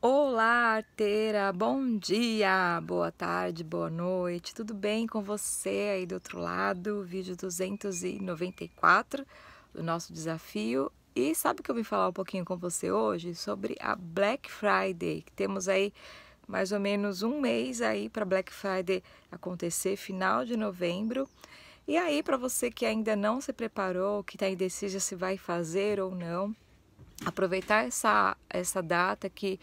Olá, arteira! Bom dia, boa tarde, boa noite, tudo bem com você aí do outro lado? Vídeo 294 do nosso desafio. E sabe que eu vim falar um pouquinho com você hoje sobre a Black Friday, que temos aí mais ou menos um mês aí para Black Friday acontecer, final de novembro. E aí, para você que ainda não se preparou, que está indecisa se vai fazer ou não, aproveitar essa, essa data que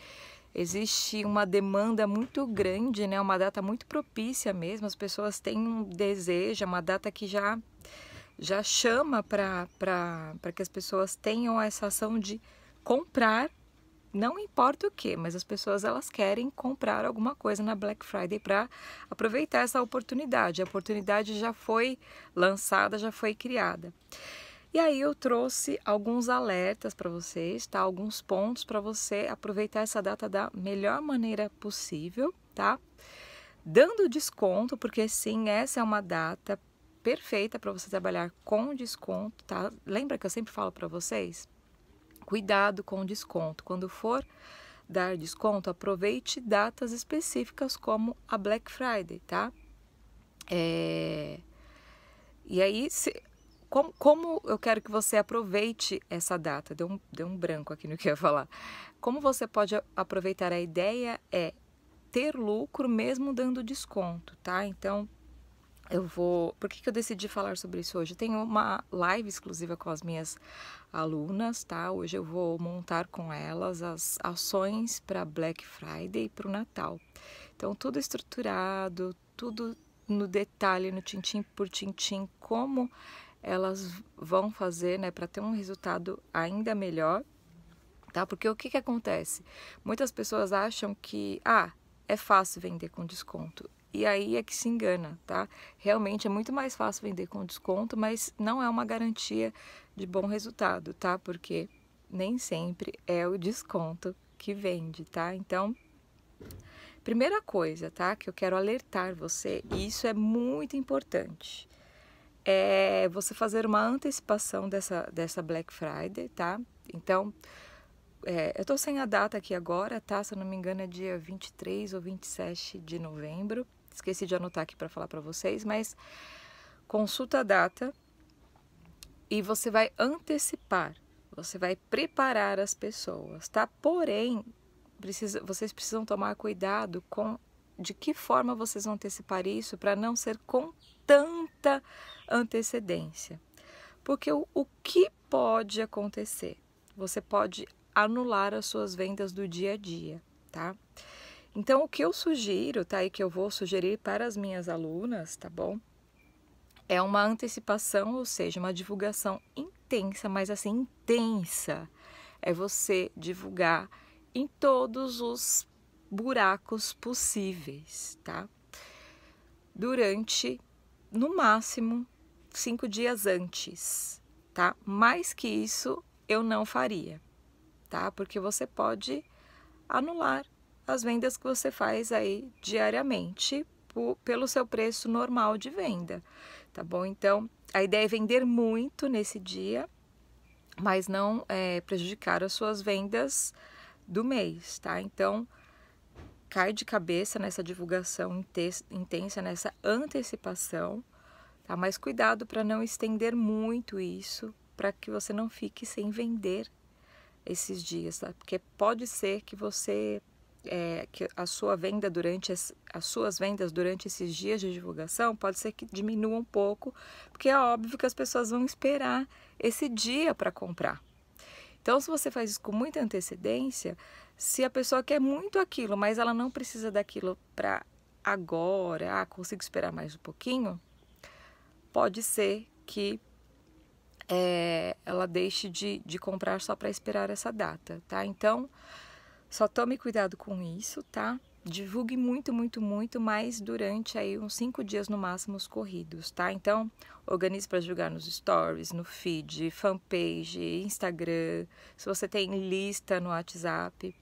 existe uma demanda muito grande, né? Uma data muito propícia mesmo. As pessoas têm um desejo, é uma data que já já chama para que as pessoas tenham essa ação de comprar, não importa o que, mas as pessoas elas querem comprar alguma coisa na Black Friday para aproveitar essa oportunidade. A oportunidade já foi lançada, já foi criada. E aí eu trouxe alguns alertas para vocês, tá? Alguns pontos para você aproveitar essa data da melhor maneira possível, tá? Dando desconto, porque sim, essa é uma data perfeita para você trabalhar com desconto, tá? Lembra que eu sempre falo para vocês? Cuidado com desconto. Quando for dar desconto, aproveite datas específicas como a Black Friday, tá? É... E aí, se como, como eu quero que você aproveite essa data? Deu um, deu um branco aqui no que eu ia falar. Como você pode aproveitar? A ideia é ter lucro mesmo dando desconto, tá? Então, eu vou. Por que, que eu decidi falar sobre isso hoje? Eu tenho uma live exclusiva com as minhas alunas, tá? Hoje eu vou montar com elas as ações para Black Friday e para o Natal. Então, tudo estruturado, tudo no detalhe, no tintim por tintim, como elas vão fazer né, para ter um resultado ainda melhor, tá? Porque o que, que acontece? Muitas pessoas acham que, ah, é fácil vender com desconto. E aí é que se engana, tá? Realmente é muito mais fácil vender com desconto, mas não é uma garantia de bom resultado, tá? Porque nem sempre é o desconto que vende, tá? Então, primeira coisa, tá? Que eu quero alertar você, e isso é muito importante é você fazer uma antecipação dessa, dessa Black Friday, tá? Então, é, eu tô sem a data aqui agora, tá? Se eu não me engano é dia 23 ou 27 de novembro. Esqueci de anotar aqui para falar para vocês, mas consulta a data e você vai antecipar, você vai preparar as pessoas, tá? Porém, precisa, vocês precisam tomar cuidado com de que forma vocês vão antecipar isso para não ser com tanta antecedência. Porque o, o que pode acontecer? Você pode anular as suas vendas do dia a dia, tá? Então, o que eu sugiro, tá? E que eu vou sugerir para as minhas alunas, tá bom? É uma antecipação, ou seja, uma divulgação intensa, mas assim, intensa. É você divulgar em todos os buracos possíveis, tá? Durante, no máximo, cinco dias antes, tá? Mais que isso eu não faria, tá? Porque você pode anular as vendas que você faz aí diariamente pelo seu preço normal de venda, tá bom? Então, a ideia é vender muito nesse dia, mas não é, prejudicar as suas vendas do mês, tá? Então, cai de cabeça nessa divulgação intensa, nessa antecipação, Tá? Mas cuidado para não estender muito isso, para que você não fique sem vender esses dias, tá? porque pode ser que você é, que a sua venda durante as, as, suas vendas durante esses dias de divulgação pode ser que diminua um pouco, porque é óbvio que as pessoas vão esperar esse dia para comprar. Então, se você faz isso com muita antecedência, se a pessoa quer muito aquilo, mas ela não precisa daquilo para agora, ah, consigo esperar mais um pouquinho, pode ser que é, ela deixe de, de comprar só para esperar essa data, tá? Então, só tome cuidado com isso, tá? Divulgue muito, muito, muito, mas durante aí uns cinco dias no máximo os corridos, tá? Então, organize para divulgar nos stories, no feed, fanpage, Instagram, se você tem lista no WhatsApp,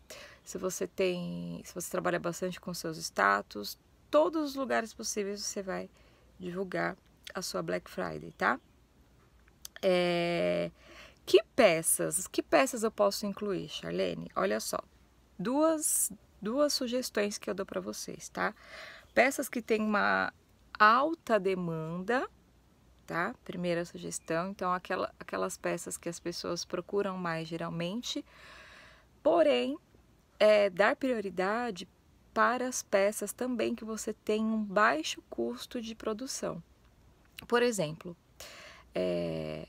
se você tem, se você trabalha bastante com seus status, todos os lugares possíveis você vai divulgar a sua Black Friday, tá? É... Que peças, que peças eu posso incluir, Charlene? Olha só, duas, duas sugestões que eu dou para vocês, tá? Peças que têm uma alta demanda, tá? Primeira sugestão, então aquela, aquelas peças que as pessoas procuram mais geralmente, porém, é, dar prioridade para as peças também que você tem um baixo custo de produção. Por exemplo, é,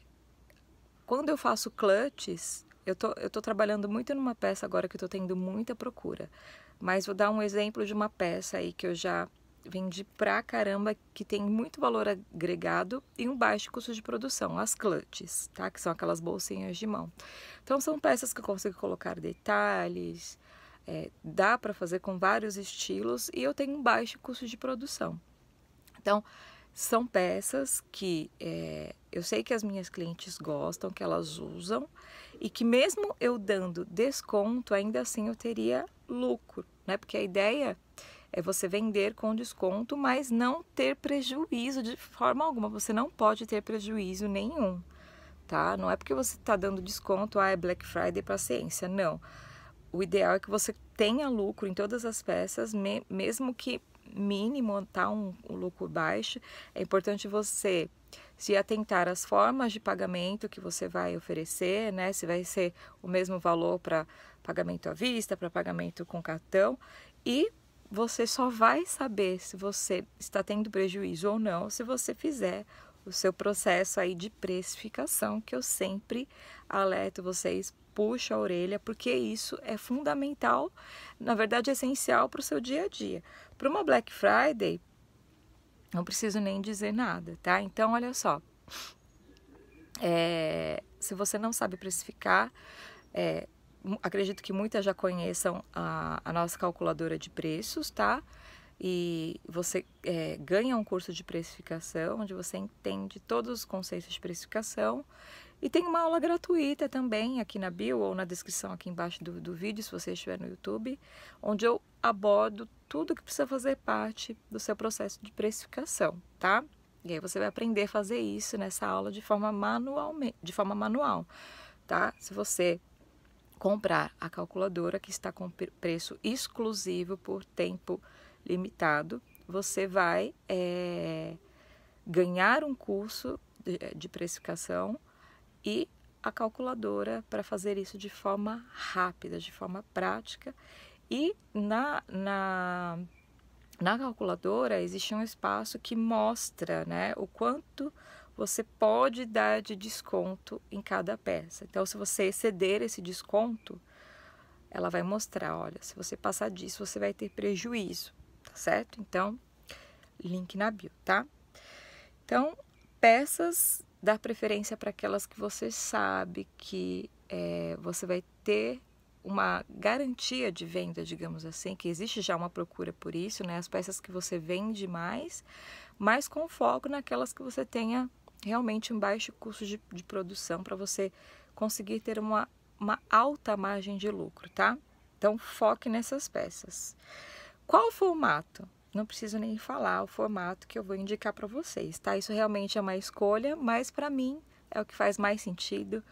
quando eu faço clutches, eu tô, eu tô trabalhando muito numa peça agora que eu tô tendo muita procura. Mas vou dar um exemplo de uma peça aí que eu já vendi pra caramba, que tem muito valor agregado e um baixo custo de produção, as clutches, tá? Que são aquelas bolsinhas de mão. Então são peças que eu consigo colocar detalhes, é, dá para fazer com vários estilos e eu tenho um baixo custo de produção. Então, são peças que é, eu sei que as minhas clientes gostam, que elas usam e que mesmo eu dando desconto, ainda assim eu teria lucro, né? Porque a ideia é você vender com desconto, mas não ter prejuízo de forma alguma. Você não pode ter prejuízo nenhum, tá? Não é porque você está dando desconto, ah, é Black Friday, paciência. Não. O ideal é que você tenha lucro em todas as peças, mesmo que mínimo, tá? Um, um lucro baixo. É importante você se atentar às formas de pagamento que você vai oferecer, né? Se vai ser o mesmo valor para pagamento à vista, para pagamento com cartão e você só vai saber se você está tendo prejuízo ou não se você fizer o seu processo aí de precificação, que eu sempre alerto vocês, puxa a orelha, porque isso é fundamental, na verdade, é essencial para o seu dia a dia. Para uma Black Friday, não preciso nem dizer nada, tá? Então, olha só. É, se você não sabe precificar, é, acredito que muitas já conheçam a, a nossa calculadora de preços, tá? e você é, ganha um curso de precificação, onde você entende todos os conceitos de precificação. E tem uma aula gratuita também aqui na bio ou na descrição aqui embaixo do, do vídeo, se você estiver no YouTube, onde eu abordo tudo que precisa fazer parte do seu processo de precificação, tá? E aí você vai aprender a fazer isso nessa aula de forma manual de forma manual, tá? Se você comprar a calculadora que está com preço exclusivo por tempo limitado, você vai é, ganhar um curso de, é, de precificação e a calculadora para fazer isso de forma rápida, de forma prática. E na, na, na calculadora existe um espaço que mostra né, o quanto você pode dar de desconto em cada peça. Então, se você exceder esse desconto, ela vai mostrar: olha, se você passar disso, você vai ter prejuízo certo? Então, link na bio, tá? Então, peças, dá preferência para aquelas que você sabe que é, você vai ter uma garantia de venda, digamos assim, que existe já uma procura por isso, né? As peças que você vende mais, mas com foco naquelas que você tenha realmente um baixo custo de, de produção para você conseguir ter uma, uma alta margem de lucro, tá? Então foque nessas peças. Qual o formato? Não preciso nem falar o formato que eu vou indicar para vocês, tá? Isso realmente é uma escolha, mas para mim é o que faz mais sentido,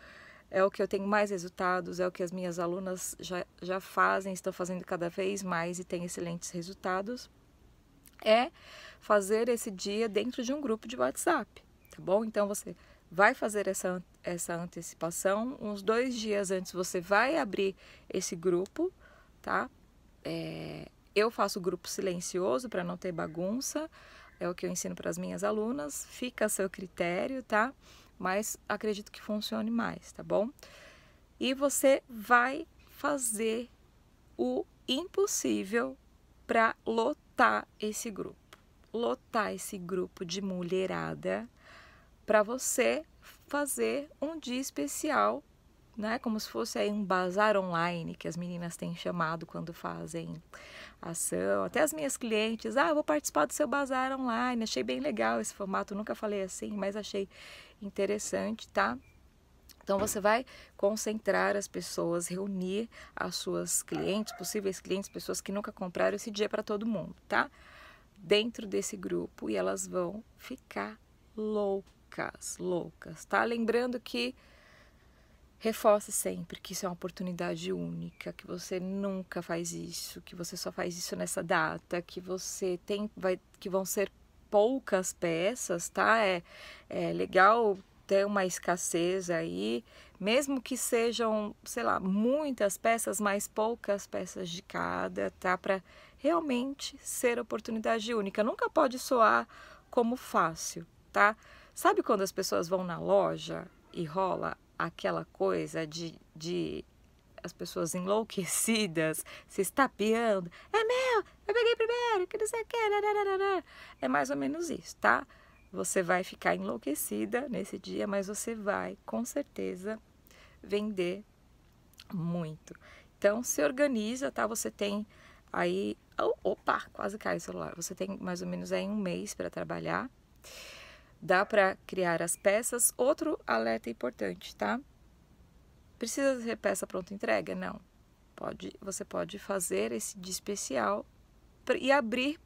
é o que eu tenho mais resultados, é o que as minhas alunas já, já fazem, estão fazendo cada vez mais e têm excelentes resultados. É fazer esse dia dentro de um grupo de WhatsApp, tá bom? Então você vai fazer essa, essa antecipação. Uns dois dias antes você vai abrir esse grupo, tá? É, eu faço grupo silencioso para não ter bagunça, é o que eu ensino para as minhas alunas, fica a seu critério, tá? Mas acredito que funcione mais, tá bom? E você vai fazer o impossível para lotar esse grupo. Lotar esse grupo de mulherada para você fazer um dia especial né? Como se fosse aí um bazar online que as meninas têm chamado quando fazem ação. Até as minhas clientes, ah, vou participar do seu bazar online. Achei bem legal esse formato, nunca falei assim, mas achei interessante, tá? Então você vai concentrar as pessoas, reunir as suas clientes, possíveis clientes, pessoas que nunca compraram esse dia para todo mundo, tá? Dentro desse grupo e elas vão ficar loucas, loucas, tá? Lembrando que Reforce sempre que isso é uma oportunidade única, que você nunca faz isso, que você só faz isso nessa data, que você tem, vai, que vão ser poucas peças, tá? É, é legal ter uma escassez aí, mesmo que sejam, sei lá, muitas peças, mas poucas peças de cada, tá? Para realmente ser oportunidade única. Nunca pode soar como fácil, tá? Sabe quando as pessoas vão na loja e rola aquela coisa de, de as pessoas enlouquecidas se estapeando. É meu, eu peguei primeiro, que não sei o que. É mais ou menos isso, tá? Você vai ficar enlouquecida nesse dia, mas você vai com certeza vender muito. Então se organiza, tá? Você tem aí, opa, quase caiu o celular. Você tem mais ou menos aí um mês para trabalhar. Dá para criar as peças. Outro alerta importante, tá? Precisa de peça pronta entrega? Não. Pode, você pode fazer esse de especial e abrir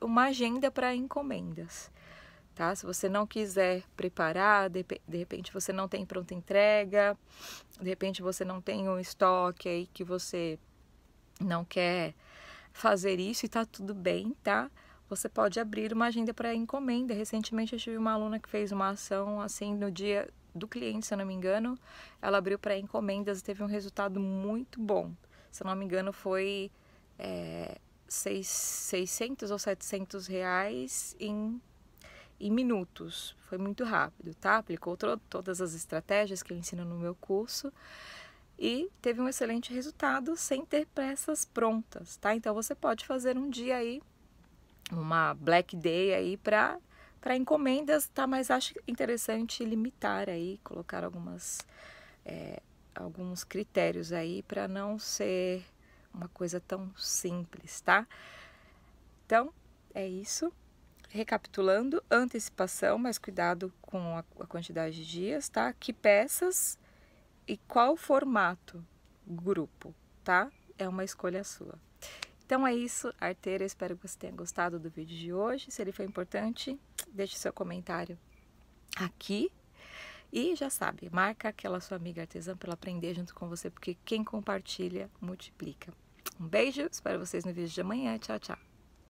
uma agenda para encomendas. Tá? Se você não quiser preparar, de, de repente você não tem pronta entrega, de repente você não tem um estoque aí que você não quer fazer isso e tá tudo bem, tá? Você pode abrir uma agenda para encomenda. Recentemente eu tive uma aluna que fez uma ação assim no dia do cliente, se eu não me engano. Ela abriu para encomendas e teve um resultado muito bom. Se eu não me engano, foi é, 600 ou 700 reais em, em minutos. Foi muito rápido, tá? Aplicou todas as estratégias que eu ensino no meu curso e teve um excelente resultado sem ter peças prontas, tá? Então você pode fazer um dia aí uma Black Day aí para para encomendas, tá? Mas acho interessante limitar aí, colocar algumas é, alguns critérios aí para não ser uma coisa tão simples, tá? Então é isso. Recapitulando, antecipação, mas cuidado com a, a quantidade de dias, tá? Que peças e qual formato, grupo, tá? É uma escolha sua. Então é isso, arteira. Espero que você tenha gostado do vídeo de hoje. Se ele foi importante, deixe seu comentário aqui. E já sabe, marca aquela sua amiga artesã para ela aprender junto com você, porque quem compartilha multiplica. Um beijo, espero vocês no vídeo de amanhã. Tchau, tchau.